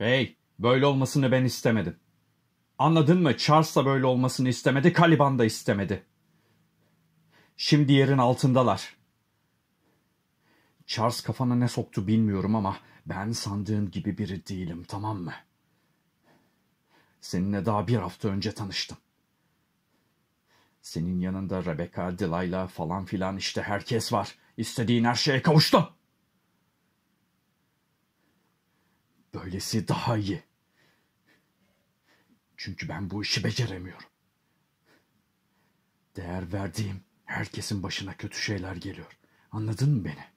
Hey, böyle olmasını ben istemedim. Anladın mı? Charles da böyle olmasını istemedi, Caliban da istemedi. Şimdi yerin altındalar. Charles kafana ne soktu bilmiyorum ama ben sandığın gibi biri değilim, tamam mı? Seninle daha bir hafta önce tanıştım. Senin yanında Rebecca, Delila falan filan işte herkes var. İstediğin her şeye kavuştun. Böylesi daha iyi. Çünkü ben bu işi beceremiyorum. Değer verdiğim herkesin başına kötü şeyler geliyor. Anladın mı beni?